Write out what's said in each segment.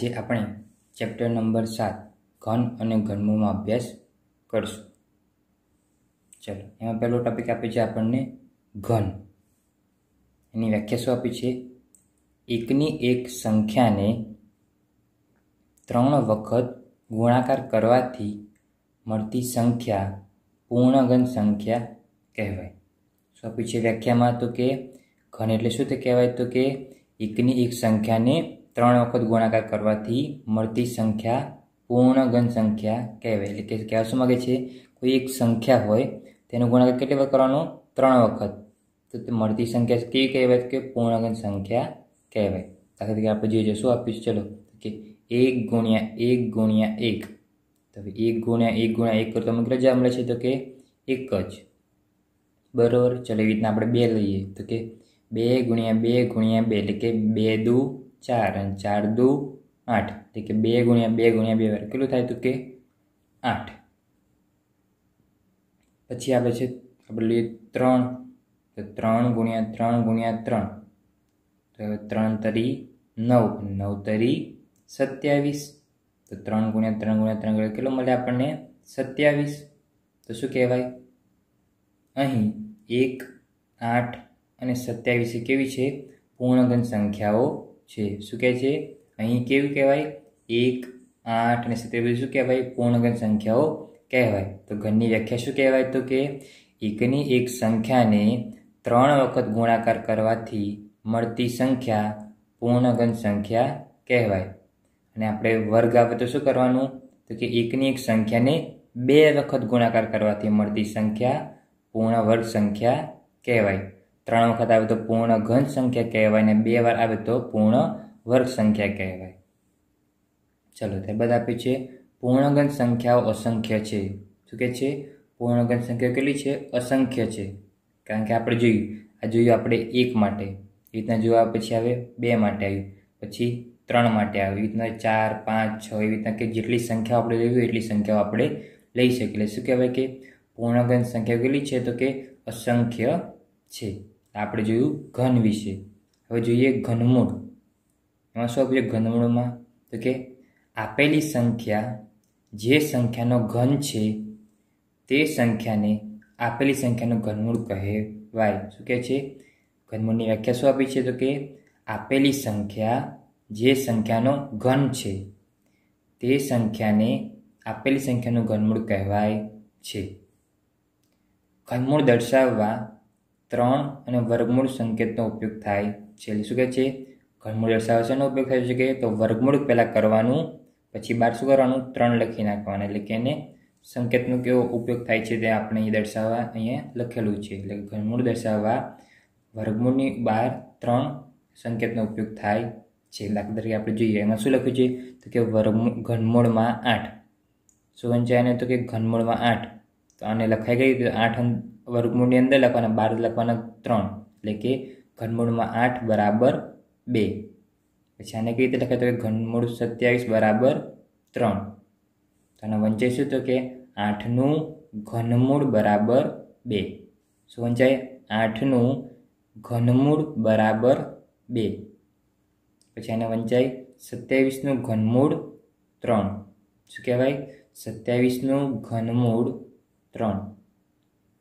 આજે આપણે chapter number સાત ઘન અને ઘનમૂળમાં અભ્યાસ કરશું ચલો એમાં પહેલો ટોપિક આપે છે આપણને ઘન એની વ્યાખ્યા શું આપી છે એકની એક સંખ્યાને ત્રણ વખત ગુણાકાર કરવાથી મળતી સંખ્યા પૂર્ણઘન સંખ્યા કહેવાય શું આપી છે વ્યાખ્યામાં તો કે ઘન એટલે શું તે કહેવાય તો કે એકની એક સંખ્યાને ત્રણ વખત ગુણાકાર કરવાથી મળતી સંખ્યા પૂર્ણગણ સંખ્યા કહેવાય એટલે કે કહેવા શું માગે છે કોઈ એક સંખ્યા હોય તેનો ગુણાકાર કેટલી વખત કરવાનો ત્રણ વખત તો તે મળતી સંખ્યા કેવી કહેવાય કે પૂર્ણગણ સંખ્યા કહેવાય દાખલા તરીકે આપણે જોઈએ શું આપ્યું છે ચલો કે એક ગુણ્યા એક ગુણ્યા એક તો એક ગુણ્યા એક ગુણ્યા એક કરતો અમુક રજા મળે છે તો કે એક જ બરાબર ચલો એવી રીતના આપણે બે લઈએ તો કે બે ગુણ્યા બે ગુણ્યા બે એટલે કે બે દુ ચાર અને ચાર દુ આઠ એટલે કે બે ગુણ્યા બે ગુણ્યા બે વાર કેટલું થાય તો કે આઠ પછી આવે છે આપણે લઈએ ત્રણ તો ત્રણ ગુણ્યા ત્રણ ગુણ્યા ત્રણ તો ત્રણ તરી નવ નવ તરી સત્યાવીસ તો ત્રણ ગુણ્યા ત્રણ ગુણ્યા ત્રણ કેટલું મળે આપણને સત્યાવીસ તો શું કહેવાય અહીં એક આઠ અને સત્યાવીસ કેવી છે પૂર્ણગન સંખ્યાઓ છે શું કહે છે અહીં કેવું કહેવાય એક આઠ અને સિત્તેર બધી શું કહેવાય પૂર્ણગણ સંખ્યાઓ કહેવાય તો ઘનની વ્યાખ્યા શું કહેવાય તો કે એકની એક સંખ્યાને ત્રણ વખત ગુણાકાર કરવાથી મળતી સંખ્યા પૂર્ણગણ સંખ્યા કહેવાય અને આપણે વર્ગ આવે તો શું કરવાનું તો કે એકની એક સંખ્યાને બે વખત ગુણાકાર કરવાથી મળતી સંખ્યા પૂર્ણ વર્ગ સંખ્યા કહેવાય ત્રણ વખત આવે તો પૂર્ણ ઘન સંખ્યા કહેવાય અને બે વાર આવે તો પૂર્ણ વર્ગ સંખ્યા કહેવાય ચલો બધા આપી છે પૂર્ણગન સંખ્યાઓ અસંખ્ય છે શું કે છે પૂર્ણગન સંખ્યા કેટલી છે અસંખ્ય છે કારણ કે આપણે જોયું આ જોયું આપણે એક માટે એ રીતના જોવા પછી આવે બે માટે આવ્યું પછી ત્રણ માટે આવ્યું એ રીતના ચાર પાંચ છ એવી રીતના કે જેટલી સંખ્યાઓ આપણે લેવી એટલી સંખ્યાઓ આપણે લઈ શકીએ શું કહેવાય કે પૂર્ણગન સંખ્યા કેટલી છે તો કે અસંખ્ય છે આપણે જોયું ઘન વિશે હવે જોઈએ ઘનમૂળ એમાં શું આપ્યું છે ઘનમૂળમાં તો કે આપેલી સંખ્યા જે સંખ્યાનો ઘન છે તે સંખ્યાને આપેલી સંખ્યાનું ઘનમૂળ કહેવાય શું કહે છે ઘનમૂળની વ્યાખ્યા શું આપી છે તો કે આપેલી સંખ્યા જે સંખ્યાનો ઘન છે તે સંખ્યાને આપેલી સંખ્યાનું ઘનમૂળ કહેવાય છે ઘનમૂળ દર્શાવવા ત્રણ અને વર્ગમૂળ સંકેતનો ઉપયોગ થાય છે શું કહે છે ઘનમૂળ દર્શાવે છે ઉપયોગ થઈ શકે તો વર્ગમૂળ પહેલાં કરવાનું પછી બાર શું કરવાનું ત્રણ લખી નાખવાનું એટલે કે એને સંકેતનો કેવો ઉપયોગ થાય છે તે આપણે અહીં દર્શાવવા અહીંયા લખેલું છે એટલે ઘનમૂળ દર્શાવવા વર્ગમૂળની બહાર ત્રણ સંકેતનો ઉપયોગ થાય છે દાખલા તરીકે આપણે જોઈએ એમાં શું લખ્યું છે તો કે વર્ગમૂળ ઘનમૂળમાં આઠ શું વંચાય તો કે ઘનમૂળમાં આઠ તો આને લખાઈ ગઈ આઠ વર્ગમૂળની અંદર લખવાના બાર લખવાના ત્રણ એટલે કે ઘનમૂળમાં આઠ બરાબર બે પછી આને કઈ રીતે લખાય તો કે ઘનમૂળ સત્યાવીસ બરાબર ત્રણ તો આને વંચાય શું તો કે આઠનું ઘનમૂળ બરાબર બે શું વંચાય આઠનું ઘનમૂળ બરાબર બે પછી આને વંચાય સત્યાવીસનું ઘનમૂળ ત્રણ શું કહેવાય સત્યાવીસનું ઘનમૂળ ત્રણ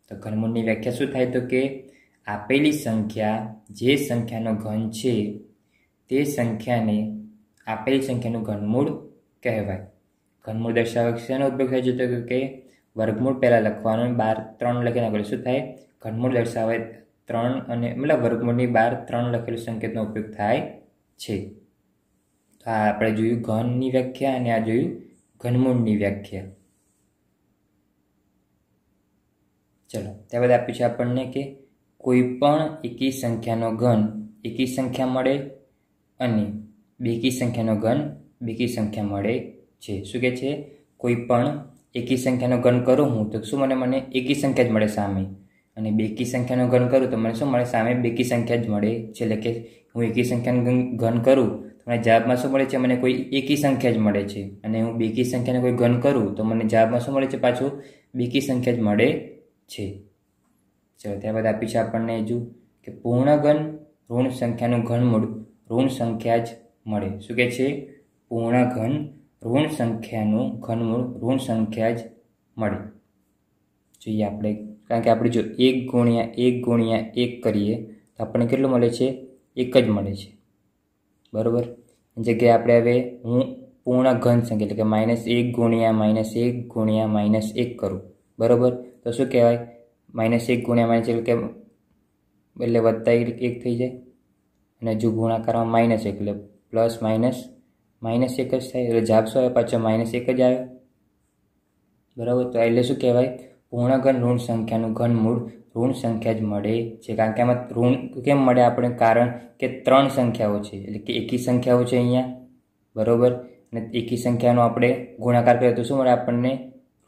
તો ઘનમૂળની વ્યાખ્યા શું થાય તો કે આપેલી સંખ્યા જે સંખ્યાનો ઘન છે તે સંખ્યાને આપેલી સંખ્યાનું ઘનમૂળ કહેવાય ઘનમૂળ દર્શાવક શેનો ઉપયોગ થાય છે તો કે વર્ગમૂળ પહેલાં લખવાનું બાર ત્રણ લખી નાખેલું શું થાય ઘનમૂળ દર્શાવે ત્રણ અને મતલબ વર્ગમૂળની બહાર ત્રણ લખેલું સંકેતનો ઉપયોગ થાય છે તો આ આપણે જોયું ઘનની વ્યાખ્યા અને આ જોયું ઘનમૂળની વ્યાખ્યા ચલો ત્યારબાદ આપ્યું છે આપણને કે કોઈ પણ એકી સંખ્યાનો ઘન એકી સંખ્યા મળે અને બેકી સંખ્યાનો ઘન બેકી સંખ્યા મળે છે શું કહે છે કોઈ પણ એકી સંખ્યાનો ઘન કરું હું તો શું મને મને એકી સંખ્યા જ મળે સામે અને બેકી સંખ્યાનો ઘન કરું તો મને શું મળે સામે બેકી સંખ્યા જ મળે છે એટલે કે હું એકી સંખ્યાનો ઘન કરું મને જવાબમાં શું મળે છે મને કોઈ એકી સંખ્યા જ મળે છે અને હું બેકી સંખ્યાનો કોઈ ઘન કરું તો મને જવાબમાં શું મળે છે પાછું બેકી સંખ્યા જ મળે છે ચાલો ત્યારબાદ આપી છે આપણને હજુ કે પૂર્ણગણ ઋણ સંખ્યાનું ઘનમૂળ ઋણ સંખ્યા જ મળે શું કહે છે પૂર્ણઘન ઋણ સંખ્યાનું ઘનમૂળ ઋણ સંખ્યા જ મળે જોઈએ આપણે કારણ કે આપણે જો એક ગુણ્યા એક ગુણ્યા એક કરીએ તો આપણને કેટલું મળે છે એક જ મળે છે બરાબર જગ્યાએ આપણે હવે હું પૂર્ણ ઘન સંખ્યા એટલે કે માઇનસ એક ગુણ્યા માઇનસ એક ગુણ્યા માઇનસ એક કરું બરાબર તો શું કહેવાય માઇનસ એક ગુણ્યા માઇનસ એટલે કે એટલે વધતા એક થઈ જાય અને જો ગુણાકારમાં માઇનસ એક એટલે પ્લસ માઇનસ માઇનસ એક જ થાય એટલે જાપસો આવે પાછો માઇનસ એક જ આવે બરાબર તો એટલે શું કહેવાય પૂર્ણઘન ઋણ સંખ્યાનું મૂળ ઋણ સંખ્યા જ મળે છે કારણ કે આમાં ઋણ કેમ મળે આપણે કારણ કે ત્રણ સંખ્યાઓ છે એટલે કે એકી સંખ્યાઓ છે અહીંયા બરાબર અને એકી સંખ્યાનો આપણે ગુણાકાર કરીએ તો શું મળે આપણને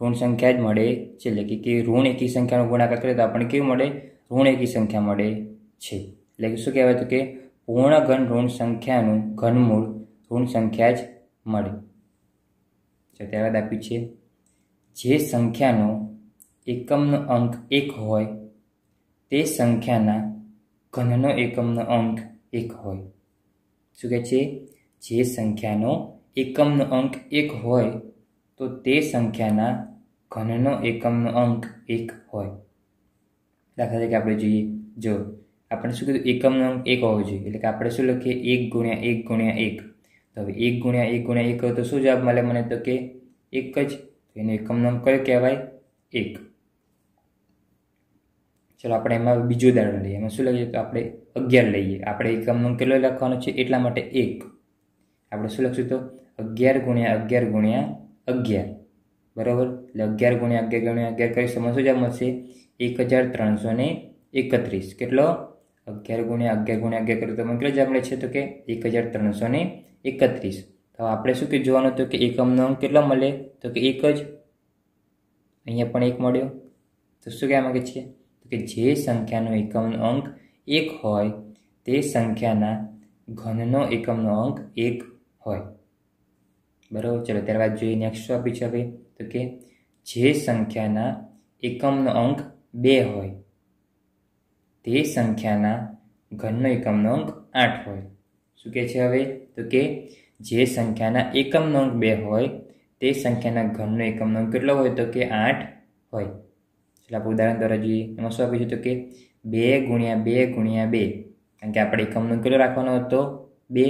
ઋણ સંખ્યા જ મળે છે એટલે કે ઋણ એકી સંખ્યાનો ગુણાકાર કરીએ તો આપણને કેવું મળે ઋણ એકી સંખ્યા મળે છે એટલે કે શું કહેવાય તો કે પૂર્ણ ઘન ઋણ સંખ્યાનું ઘનમૂળ ઋણ સંખ્યા જ મળે તો ત્યારબાદ આપ્યું છે જે સંખ્યાનો એકમનો અંક એક હોય તે સંખ્યાના ઘનનો એકમનો અંક એક હોય શું કહે છે જે સંખ્યાનો એકમનો અંક એક હોય તો તે સંખ્યાના ઘનનો એકમનો અંક એક હોય દાખલા તરીકે આપણે જોઈએ જો આપણે શું કીધું એકમનો અંક એક હોવો જોઈએ એટલે કે આપણે શું લખીએ એક ગુણ્યા એક ગુણ્યા એક તો હવે એક ગુણ્યા એક ગુણ્યા એક તો શું જવાબ મળે મને તો કે એક જ એનો એકમનો અંક કયો કહેવાય એક ચલો આપણે એમાં બીજું ઉદાહરણ લઈએ એમાં શું લખીએ તો આપણે અગિયાર લઈએ આપણે એકમનો અંક કેટલો લખવાનો છે એટલા માટે એક આપણે શું લખશું તો અગિયાર ગુણ્યા અગિયાર ગુણ્યા અગિયાર બરાબર એટલે અગિયાર ગુણ્યા અગિયાર ગુણ્યા અગિયાર કરીશ તો મને શું જવાબ મળશે એક હજાર ત્રણસો ને એકત્રીસ કેટલો અગિયાર ગુણ્યા અગિયાર ગુણ્યા અગિયાર કર્યું તો મને કેટલો જવાબ મળે છે તો કે એક હજાર ત્રણસો ને એકત્રીસ તો આપણે શું કે જોવાનું હતું કે એકમનો અંક કેટલો મળે તો કે એક જ અહીંયા પણ એક મળ્યો તો શું કહેવા માગે છે તો કે જે સંખ્યાનો એકમનો અંક એક હોય તે સંખ્યાના ઘનનો એકમનો અંક એક હોય બરાબર ચલો ત્યારબાદ જોઈએ નેક્સ્ટ શું આપી છે ભાઈ તો કે જે સંખ્યાના એકમનો અંક બે હોય તે સંખ્યાના ઘનનો એકમનો અંક આઠ હોય શું કહે છે હવે તો કે જે સંખ્યાના એકમનો અંક બે હોય તે સંખ્યાના ઘનનો એકમનો અંક કેટલો હોય તો કે આઠ હોય એટલે આપણે ઉદાહરણ દ્વારા જોઈએ એમાં શું આપ્યું તો કે બે ગુણ્યા બે ગુણ્યા બે કારણ કે આપણે એકમનો કેટલો રાખવાનો હતો બે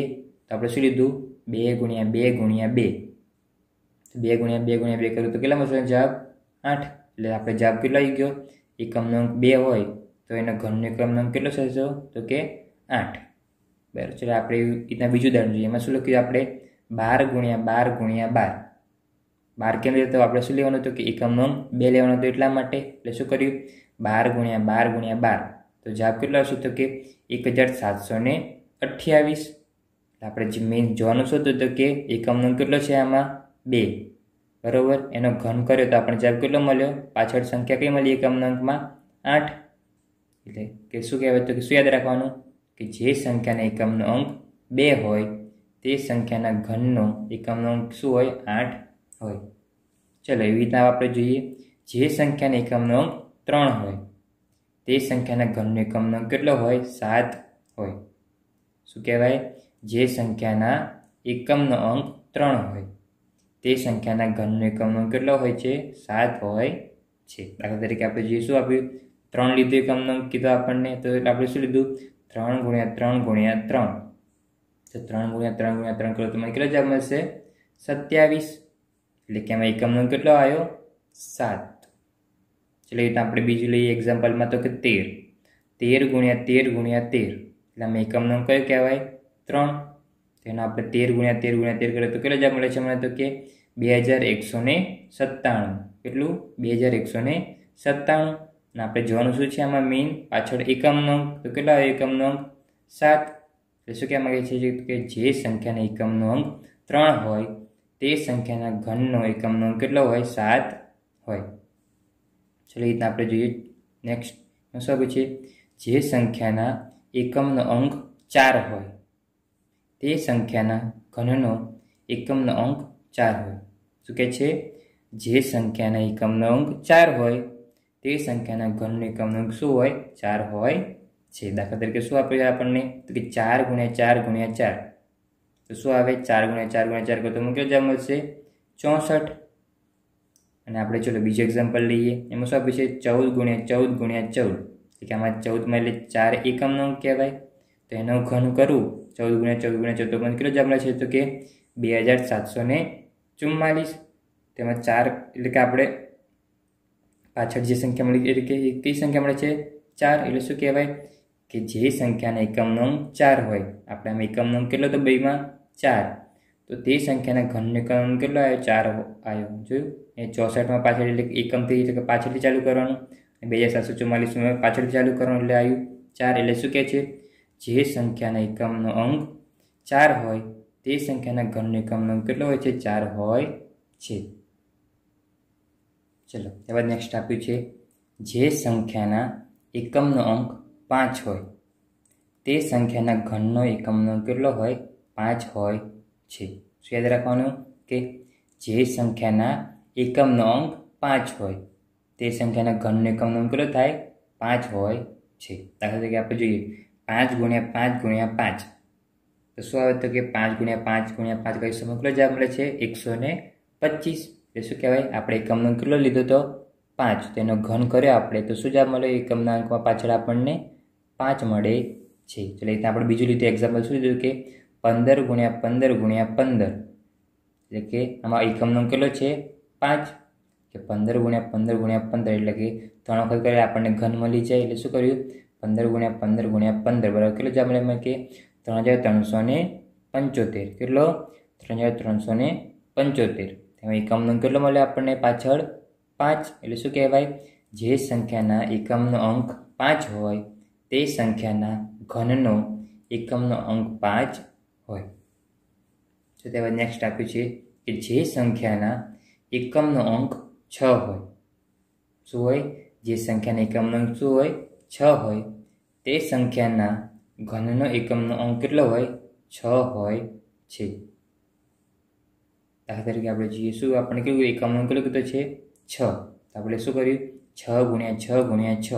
તો આપણે શું લીધું બે ગુણ્યા બે ગુણ્યા બે બે ગુણ્યા બે ગુણ્યા બે કર્યું તો કેટલા મળશે જવાબ આઠ એટલે આપણે જવાબ કેટલો આવી ગયો એકમનો અંક બે હોય તો એનો ઘનનો એકમનો અંક કેટલો થશે તો કે આઠ બરાબર ચલો આપણે રીતના બીજું ઉદાહરણ જોઈએ એમાં શું લખ્યું આપણે બાર ગુણ્યા બાર ગુણ્યા બાર બાર કેમ તો આપણે શું લેવાનું હતું કે એકમનો અંક બે લેવાનો હતો એટલા માટે એટલે શું કર્યું બાર ગુણ્યા બાર ગુણ્યા બાર તો જવાબ કેટલો આવશે તો કે એક હજાર સાતસો ને અઠ્યાવીસ આપણે જે મેઇન જોવાનું શું હતું તો કે એકમનો અંક કેટલો છે આમાં બે બરાબર એનો ઘન કર્યો તો આપણે જવાબ કેટલો મળ્યો પાછળ સંખ્યા કઈ મળી એકમના અંકમાં આઠ એટલે કે શું કહેવાય તો કે શું યાદ રાખવાનું કે જે સંખ્યાના એકમનો અંક બે હોય તે સંખ્યાના ઘનનો એકમનો અંક શું હોય આઠ હોય ચલો એવી રીતના આપણે જોઈએ જે સંખ્યાના એકમનો અંક ત્રણ હોય તે સંખ્યાના ઘનનો એકમનો અંક કેટલો હોય સાત હોય શું કહેવાય જે સંખ્યાના એકમનો અંક ત્રણ હોય તે સંખ્યાના ઘનનો એકમનો કેટલો હોય છે સાત હોય છે દાખલા તરીકે આપણે જે શું આપ્યું ત્રણ લીધું એકમનો કીધો આપણને તો એટલે આપણે શું લીધું ત્રણ ગુણ્યા ત્રણ ગુણ્યા ત્રણ તો ત્રણ ગુણ્યા ત્રણ ગુણ્યા ત્રણ કરો તો મને કેટલો જવાબ મળશે સત્યાવીસ એટલે કે એમાં એકમનો કેટલો આવ્યો સાત એટલે રીતે આપણે બીજું લઈએ એક્ઝામ્પલમાં તો કે તેર તેર ગુણ્યા તેર ગુણ્યા તેર એટલે અમે એકમનો કયો કહેવાય ત્રણ તો એનો આપણે તેર ગુણ્યા તેર ગુણ્યા તેર કરીએ તો કેટલો જવાબ મળે છે મને તો કે બે હજાર એકસો ને સત્તાણું કેટલું બે હજાર એકસો ને સત્તાણું અને આપણે જોવાનું શું છે આમાં મેઇન પાછળ એકમનો અંક તો કેટલા એકમનો અંક સાત એટલે શું કહેવા માગે છે કે જે સંખ્યાના એકમનો અંક ત્રણ હોય તે સંખ્યાના ઘનનો એકમનો અંક કેટલો હોય સાત હોય ચલો એ રીતના આપણે જોઈએ નેક્સ્ટ શું છે જે સંખ્યાના એકમનો અંક ચાર હોય તે સંખ્યાના ઘનનો એકમનો અંક ચાર હોય શું કહે છે જે સંખ્યાના એકમનો અંક ચાર હોય તે સંખ્યાના ઘનનો એકમનો અંક શું હોય ચાર હોય છે દાખલા તરીકે શું આપ્યું છે આપણને તો કે ચાર ગુણ્યા ચાર ગુણ્યા ચાર તો શું આવે ચાર ગુણ્યા ચાર ગુણ્યા ચાર તો મૂક્યો જવાબ મળશે ચોસઠ અને આપણે ચલો બીજું એક્ઝામ્પલ લઈએ એમાં શું આપ્યું છે ચૌદ ગુણ્યા ચૌદ ગુણ્યા ચૌદ કે આમાં ચૌદમાં એટલે ચાર એકમનો અંક કહેવાય તો એનો ઘન કરું ચૌદ ગુણ્યા ચૌદ ગુણ્યા ચૌદ ઓગણ કેટલો જવાબ મળે છે તો કે બે હજાર સાતસો ને ચુમ્માલીસ તેમાં ચાર એટલે કે આપણે પાછળ જે સંખ્યા મળી એટલે કે કઈ સંખ્યા મળે છે ચાર એટલે શું કહેવાય કે જે સંખ્યાના એકમનો ચાર હોય આપણે આમ એકમનો કેટલો તો બેમાં ચાર તો તે સંખ્યાના ઘનને ક્રમ કેટલો આવ્યો ચાર આવ્યો જોયું એ ચોસઠમાં પાછળ એટલે એકમથી એટલે કે પાછળથી ચાલુ કરવાનું બે હજાર સાતસો ચુમ્માલીસમાં પાછળથી ચાલુ કરવાનું એટલે આવ્યું ચાર એટલે શું કહે છે જે સંખ્યાના એકમનો અંક ચાર હોય તે સંખ્યાના ઘનનો એકમનો અંક કેટલો હોય છે ચાર હોય છે ચલો ત્યારબાદ નેક્સ્ટ આપ્યું છે જે સંખ્યાના એકમનો અંક પાંચ હોય તે સંખ્યાના ઘનનો એકમનો કેટલો હોય પાંચ હોય છે શું યાદ રાખવાનું કે જે સંખ્યાના એકમનો અંક પાંચ હોય તે સંખ્યાના ઘનનો એકમનો અંક કેટલો થાય પાંચ હોય છે દાખલા તરીકે આપણે જોઈએ પાંચ ગુણ્યા પાંચ ગુણ્યા પાંચ તો શું આવે તો કે પાંચ ગુણ્યા પાંચ ગુણ્યા પાંચ કઈ સમગ્ર જવાબ મળે છે એકસો ને પચીસ એટલે શું કહેવાય આપણે એકમનો કેટલો લીધો તો પાંચ તો એનો ઘન કર્યો આપણે તો શું જવાબ મળ્યો એકમના અંકમાં પાછળ આપણને પાંચ મળે છે એટલે ત્યાં આપણે બીજું લીધું એક્ઝામ્પલ શું લીધું કે પંદર ગુણ્યા પંદર ગુણ્યા પંદર એટલે કે આમાં એકમનો કેટલો છે પાંચ કે પંદર ગુણ્યા પંદર ગુણ્યા પંદર એટલે કે ત્રણ વખત કરે આપણને ઘન મળી જાય એટલે શું કર્યું પંદર ગુણ્યા પંદર ગુણ્યા પંદર બરાબર કેટલો જવાબ મળે કે ત્રણ હજાર ત્રણસો ને પંચોતેર કેટલો ત્રણ હજાર ત્રણસો ને પંચોતેર તેમાં એકમનો કેટલો મળે આપણને પાછળ પાંચ એટલે શું કહેવાય જે સંખ્યાના એકમનો અંક પાંચ હોય તે સંખ્યાના ઘનનો એકમનો અંક પાંચ હોય શું ત્યારબાદ નેક્સ્ટ આપ્યું છે કે જે સંખ્યાના એકમનો અંક છ હોય શું હોય જે સંખ્યાના એકમનો અંક શું હોય છ હોય તે સંખ્યાના ઘનનો એકમનો અંક કેટલો હોય છ હોય છે દાખલા તરીકે આપણે જોઈએ શું આપણે કેવું એકમનો કેટલો કીધો છે છ તો આપણે શું કર્યું છ ગુણ્યા છ ગુણ્યા છ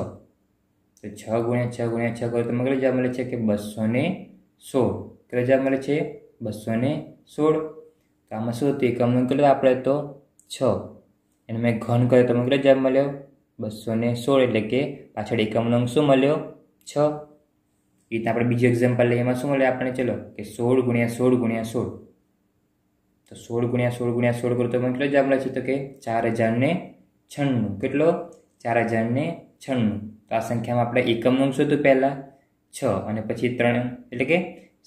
તો છ ગુણ્યા છ ગુણ્યા છ કરો તો મને જવાબ મળે છે કે બસો ને સોળ કેટલો જવાબ મળે છે બસો ને સોળ તો આમાં શું હતું એકમનો કેટલો આપણે તો છ એને મેં ઘન કર્યો તો મને કેટલો જવાબ મળ્યો બસો ને સોળ એટલે કે પાછળ એકમનો અંક શું મળ્યો છ એ રીતના આપણે બીજું એક્ઝામ્પલ લઈએ એમાં શું મળે આપણે ચલો કે સોળ ગુણ્યા સોળ ગુણ્યા સોળ તો સોળ ગુણ્યા સોળ ગુણ્યા સોળ કરો તો કેટલો જવાબ મળે છે તો કે ચાર હજારને છન્નું કેટલો ચાર હજારને છન્નું તો આ સંખ્યામાં આપણે એકમનો અંક શોધો પહેલાં છ અને પછી ત્રણ એટલે કે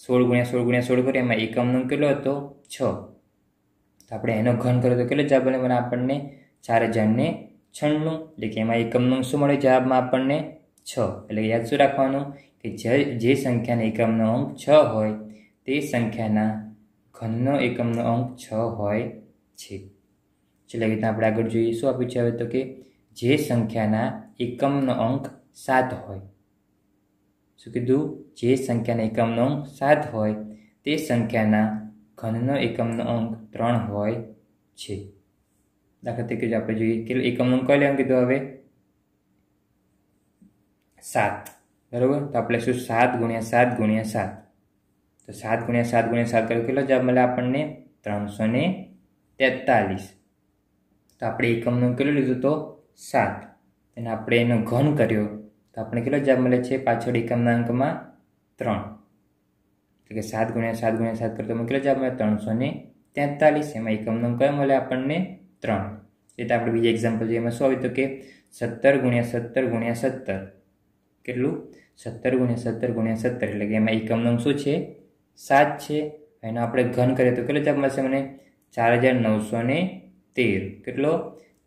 સોળ ગુણ્યા સોળ ગુણ્યા સોળ કરો એમાં એકમનો અંક કેટલો હતો છ તો આપણે એનો ઘન કર્યો તો કેટલો જવાબ મળે આપણને ચાર હજારને છન્નું એટલે કે એમાં એકમનું શું મળ્યું જવાબમાં આપણને છ એટલે યાદ શું રાખવાનું કે જે જે સંખ્યાના એકમનો અંક છ હોય તે સંખ્યાના ઘનનો એકમનો અંક છ હોય છે એટલે રીતના આપણે આગળ જોઈએ શું આપ્યું છે હવે તો કે જે સંખ્યાના એકમનો અંક સાત હોય શું કીધું જે સંખ્યાના એકમનો અંક સાત હોય તે સંખ્યાના ઘનનો એકમનો અંક ત્રણ હોય છે દાખલા તરીકે જો આપણે જોઈએ કે એકમનું અંક કઈ લેવાનું કીધું હવે સાત બરાબર તો આપણે શું સાત ગુણ્યા સાત ગુણ્યા સાત તો સાત ગુણ્યા સાત ગુણ્યા સાત કરો કેટલો જવાબ મળે આપણને ત્રણસો ને તેતાલીસ તો આપણે એકમનો કેટલો લીધું તો સાત અને આપણે એનો ઘન કર્યો તો આપણે કેટલો જવાબ મળે છે પાછળ એકમના અંકમાં ત્રણ એટલે કે સાત ગુણ્યા સાત ગુણ્યા સાત કરતો કેટલો જવાબ મળે ત્રણસો ને તેતાલીસ એમાં એકમનો કયો મળે આપણને ત્રણ એ એટલે આપણે બીજા એક્ઝામ્પલ જોઈએ એમાં શું આવ્યું તો કે સત્તર ગુણ્યા સત્તર ગુણ્યા સત્તર કેટલું સત્તર ગુણ્યા સત્તર ગુણ્યા સત્તર એટલે કે એમાં એકમનો શું છે સાત છે એનો આપણે ઘન કરીએ તો કેટલો જવાબ મળશે મને ચાર હજાર નવસો ને તેર કેટલો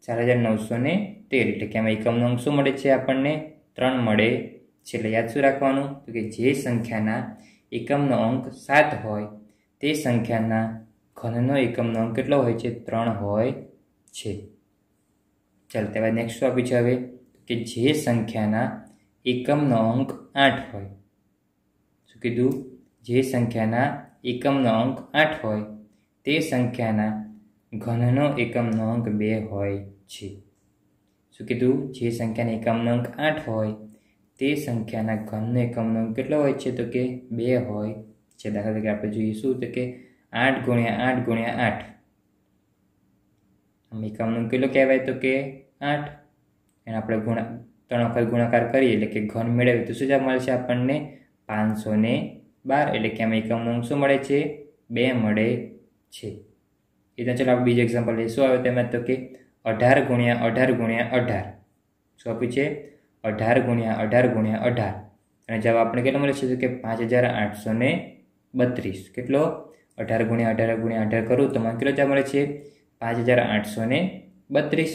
ચાર હજાર નવસો ને તેર એટલે કે એમાં એકમનો અંક શું મળે છે આપણને ત્રણ મળે છે એટલે યાદ શું રાખવાનું તો કે જે સંખ્યાના એકમનો અંક સાત હોય તે સંખ્યાના ઘનનો એકમનો અંક કેટલો હોય છે ત્રણ હોય છે ચાલો ત્યારબાદ નેક્સ્ટ આપ્યું છે હવે કે જે સંખ્યાના એકમનો અંક આઠ હોય શું કીધું જે સંખ્યાના એકમનો અંક આઠ હોય તે સંખ્યાના ઘનનો એકમનો અંક બે હોય છે શું કીધું જે સંખ્યાના એકમનો અંક આઠ હોય તે સંખ્યાના ઘનનો એકમનો અંક કેટલો હોય છે તો કે બે હોય છે દાખલા તરીકે આપણે જોઈએ શું તો કે આઠ ગુણ્યા આઠ ગુણ્યા આઠ એકાવનનું કિલો કહેવાય તો કે આઠ એને આપણે ગુણા ત્રણ વખત ગુણાકાર કરીએ એટલે કે ઘન મેળવીએ તો શું જવાબ મળશે આપણને પાંચસો ને બાર એટલે કે આમાં એકાવનનું શું મળે છે બે મળે છે એ તો ચાલો આપણે બીજું એક્ઝામ્પલ લઈએ શું આવે તેમાં તો કે અઢાર ગુણ્યા અઢાર ગુણ્યા અઢાર શું આપ્યું છે અઢાર ગુણ્યા અઢાર ગુણ્યા અઢાર અને જવાબ આપણે કેટલો મળે છે કે પાંચ હજાર આઠસો બત્રીસ કેટલો અઢાર ગુણ્યા અઢાર ગુણ્યા અઢાર કરું તો મને કેટલો જવાબ મળે છે પાંચ હજાર આઠસો ને બત્રીસ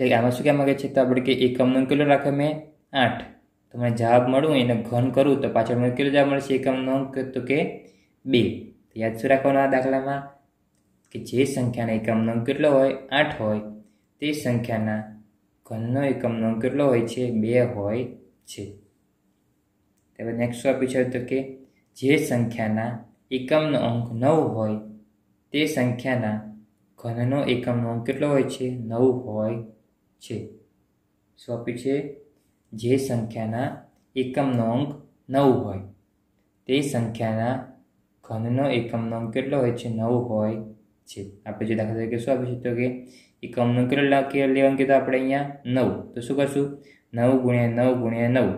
એટલે આમાં શું કહેવા માગે છે તો આપણે કે એકમનો કેટલો રાખે મેં આઠ તો મને જવાબ મળું એને ઘન કરું તો પાછળ મને કેટલો જવાબ મળશે એકમનો અંક તો કે બે યાદ શું રાખવાનું આ દાખલામાં કે જે સંખ્યાના એકમનો અંક કેટલો હોય આઠ હોય તે સંખ્યાના ઘનનો એકમનો અંક કેટલો હોય છે બે હોય છે ત્યારબાદ નેક્સ્ટ આપ્યું છે તો કે જે સંખ્યાના એકમનો અંક નવ હોય તે સંખ્યાના ઘનનો એકમનો કેટલો હોય છે નવ હોય છે શું આપ્યું છે જે સંખ્યાના એકમનો અંક નવ હોય તે સંખ્યાના ઘનનો એકમનો અંક કેટલો હોય છે નવ હોય છે આપણે જો દાખલા તરીકે શું આપ્યું છે તો કે એકમનો કેટલો લખી લેવાનું કીધું આપણે અહીંયા નવ તો શું કરશું નવ ગુણ્યા નવ ગુણ્યા નવ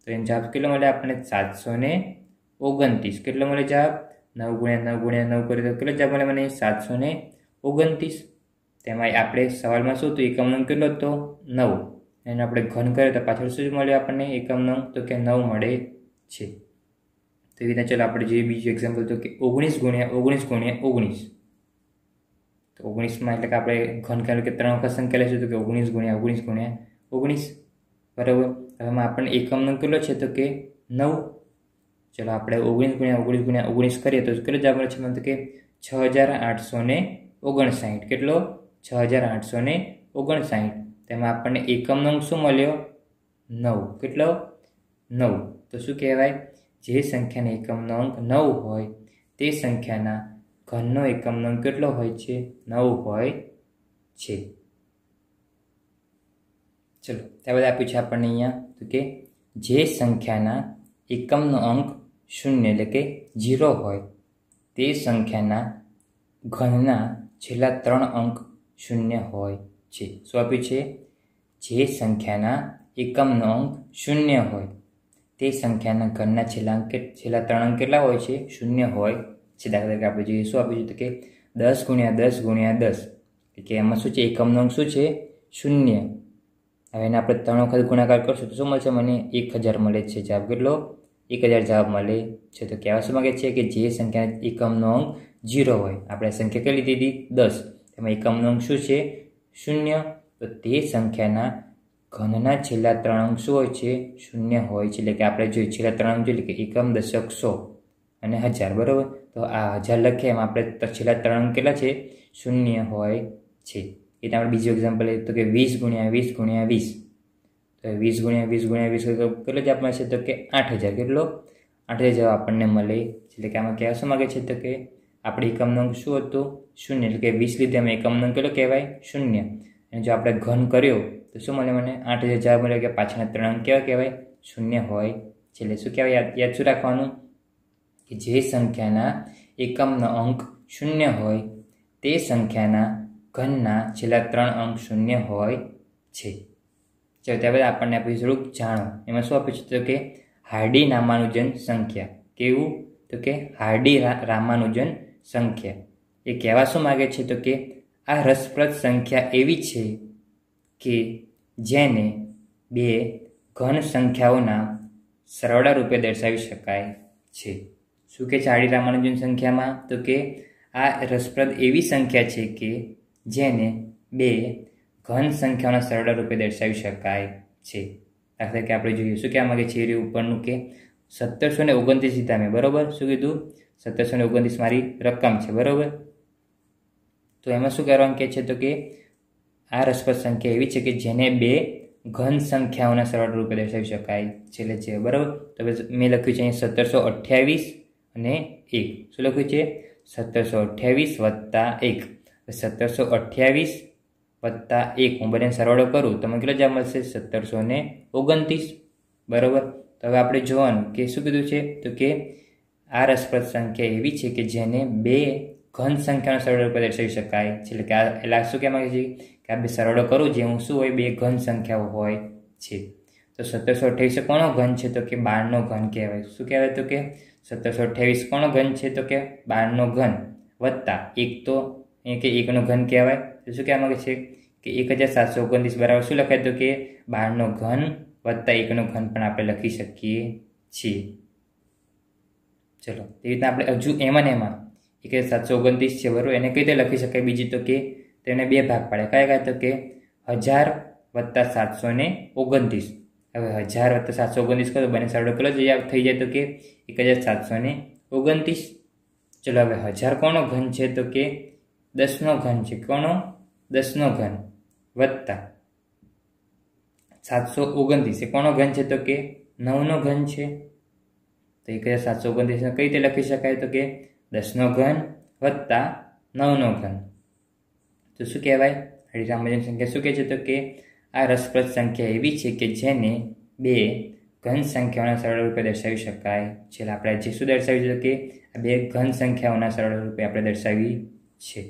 તો એનો જવાબ કેટલો મળે આપણને સાતસો ને ઓગણત્રીસ કેટલો મળે જવાબ નવ ગુણ્યા નવ ગુણ્યા નવ કરીએ તો કેટલો જવાબ મળે મને સાતસો ને ઓગણત્રીસ તેમાં આપણે સવાલમાં શું હતું એકમ નંગ કેટલો હતો નવ એને આપણે ઘન કરીએ તો પાછળ શું મળે આપણને એકમ નંગ તો કે નવ મળે છે તો એવી રીતે ચાલો આપણે જે બીજું એક્ઝામ્પલ તો કે ઓગણીસ ગુણ્યા ઓગણીસ ગુણ્યા ઓગણીસ તો ઓગણીસમાં એટલે કે આપણે ઘન ખ્યાલ કે ત્રણ વખત સંખ્યા લઈશું તો કે ઓગણીસ ગુણ્યા ઓગણીસ ગુણ્યા ઓગણીસ બરાબર હવે આપણને એકમ નંગ કેટલો છે તો કે નવ ચલો આપણે ઓગણીસ ગુણ્યા ઓગણીસ ગુણ્યા ઓગણીસ કરીએ તો કેટલો જવાબ છે મતલબ કે છ હજાર આઠસો ને ઓગણસાઠ કેટલો છ હજાર આઠસો ને ઓગણસાઠ તેમાં આપણને એકમનો અંક શું મળ્યો નવ કેટલો નવ તો શું કહેવાય જે સંખ્યાના એકમનો અંક નવ હોય તે સંખ્યાના ઘનનો એકમનો અંક કેટલો હોય છે નવ હોય છે ચલો બધા આપ્યું છે આપણને અહીંયા તો કે જે સંખ્યાના એકમનો અંક શૂન્ય એટલે કે ઝીરો હોય તે સંખ્યાના ઘનના છેલ્લા ત્રણ અંક શૂન્ય હોય છે શું આપ્યું છે જે સંખ્યાના એકમનો અંક શૂન્ય હોય તે સંખ્યાના ઘરના છેલ્લા અંક છેલ્લા ત્રણ અંક કેટલા હોય છે શૂન્ય હોય છે દાખલા તરીકે આપણે જોઈએ શું આપ્યું છે તો કે દસ ગુણ્યા દસ ગુણ્યા દસ કે એમાં શું છે એકમનો અંક શું છે શૂન્ય હવે એને આપણે ત્રણ વખત ગુણાકાર કરશું તો શું મળશે મને એક હજાર મળે છે જવાબ કેટલો એક હજાર જવાબ મળે છે તો કહેવા શું માગે છે કે જે સંખ્યા એકમનો અંક જીરો હોય આપણે સંખ્યા કઈ લીધી હતી દસ એમાં એકમનો અંક શું છે શૂન્ય તો તે સંખ્યાના ઘનના છેલ્લા ત્રણ અંક શું હોય છે શૂન્ય હોય છે એટલે કે આપણે જોઈએ છેલ્લા ત્રણ અંક જોઈએ કે એકમ દશક સો અને હજાર બરાબર તો આ હજાર લખીએ એમાં આપણે છેલ્લા ત્રણ અંક કેટલા છે શૂન્ય હોય છે એ આપણે બીજું એક્ઝામ્પલ લઈએ તો કે વીસ ગુણ્યા વીસ ગુણ્યા વીસ તો વીસ ગુણ્યા વીસ ગુણ્યા વીસ કેટલો જ આપણને છે તો કે આઠ હજાર કેટલો આઠ હજાર આપણને મળે એટલે કે આમાં કહેવા શું માગે છે તો કે આપણે એકમનો અંક શું હતો શૂન્ય એટલે કે વીસ લીધે અમે એકમનો અંક કેટલો કહેવાય શૂન્ય અને જો આપણે ઘન કર્યો તો શું મળે મને આઠ હજાર જવાબ મળ્યો કે પાછળના ત્રણ અંક કેવા કહેવાય શૂન્ય હોય છે એટલે શું કહેવાય યાદ યાદ શું રાખવાનું કે જે સંખ્યાના એકમનો અંક શૂન્ય હોય તે સંખ્યાના ઘનના છેલ્લા ત્રણ અંક શૂન્ય હોય છે ચાલો બધા આપણને આપ્યું થોડુંક જાણો એમાં શું આપ્યું છે તો કે હાર્ડી નામાનુજન સંખ્યા કેવું તો કે હાર્ડી રામાનુજન સંખ્યા એ કહેવા શું માગે છે તો કે આ રસપ્રદ સંખ્યા એવી છે કે જેને બે ઘન સંખ્યાઓના સરવાળા રૂપે દર્શાવી શકાય છે શું કે ચાળી રામાનુજન સંખ્યામાં તો કે આ રસપ્રદ એવી સંખ્યા છે કે જેને બે ઘન સંખ્યાઓના સરવાળા રૂપે દર્શાવી શકાય છે દાખલા કે આપણે જોઈએ શું કહેવા માગે છે એ ઉપરનું કે સત્તરસો ને ઓગણત્રીસ સીતામે બરાબર શું કીધું સત્તરસો ને ઓગણત્રીસ મારી રકમ છે બરાબર તો એમાં શું કરવાનું કહે છે તો કે આ રસપ્રદ સંખ્યા એવી છે કે જેને બે ઘન સંખ્યાઓના સરળ રૂપે દર્શાવી શકાય છે એટલે છે બરાબર તો મેં લખ્યું છે અહીં સત્તરસો અઠ્યાવીસ અને એક શું લખ્યું છે સત્તરસો અઠ્યાવીસ વત્તા એક સત્તરસો અઠ્યાવીસ વત્તા એક હું બંને સરવાળો કરું તો મને કેટલો જવાબ મળશે સત્તરસો ને ઓગણત્રીસ બરાબર તો હવે આપણે જોવાનું કે શું કીધું છે તો કે આ રસપ્રદ સંખ્યા એવી છે કે જેને બે ઘન સંખ્યાનો સરવાળો ઉપર દર્શાવી શકાય છે એટલે કે આ એટલે શું કહેવા માંગે છે કે આ બે સરવાળો કરું જે હું શું હોય બે ઘન સંખ્યાઓ હોય છે તો સત્તરસો અઠ્યાવીસ કોનો ઘન છે તો કે બારનો ઘન કહેવાય શું કહેવાય તો કે સત્તરસો અઠ્યાવીસ કોનો ઘન છે તો કે બારનો ઘન વત્તા એક તો કે એકનો ઘન કહેવાય તો શું કહેવા માગે છે કે એક હજાર સાતસો ઓગણત્રીસ બરાબર શું લખાય તો કે બારનો ઘન વત્તા એકનો ઘન પણ આપણે લખી શકીએ છીએ ચલો તે રીતના આપણે હજુ એમાં એમાં એક સાતસો ઓગણત્રીસ છે બરાબર એને કઈ રીતે લખી શકાય બીજી તો કે તેને બે ભાગ પાડે કયા કયા તો કે હજાર વત્તા સાતસો ને ઓગણત્રીસ હવે હજાર વત્તા સાતસો ઓગણત્રીસ કરો બંને સરળો કલો જઈ થઈ જાય તો કે એક હજાર સાતસો ને ઓગણત્રીસ ચલો હવે હજાર કોનો ઘન છે તો કે દસનો ઘન છે કોનો દસનો ઘન વત્તા સાતસો ઓગણત્રીસ એ કોનો ઘન છે તો કે નવનો ઘન છે તો એક હજાર સાતસો ઓગણત્રીસને કઈ રીતે લખી શકાય તો કે દસનો ઘન વત્તા નવનો ઘન તો શું કહેવાય હરિરામજન સંખ્યા શું કહે છે તો કે આ રસપ્રદ સંખ્યા એવી છે કે જેને બે ઘન સંખ્યાઓના સરળ રૂપે દર્શાવી શકાય છે આપણે જે શું દર્શાવ્યું છે કે આ બે ઘન સંખ્યાઓના સરળ રૂપે આપણે દર્શાવી છે